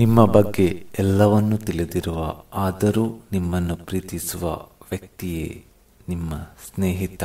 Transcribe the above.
ನಿಮ್ಮ ಬಗ್ಗೆ ಎಲ್ಲವನ್ನು ತಿಳಿದಿರುವ ಆದರೂ ನಿಮ್ಮನ್ನು ಪ್ರೀತಿಸುವ ವ್ಯಕ್ತಿಯೇ ನಿಮ್ಮ ಸ್ನೇಹಿತ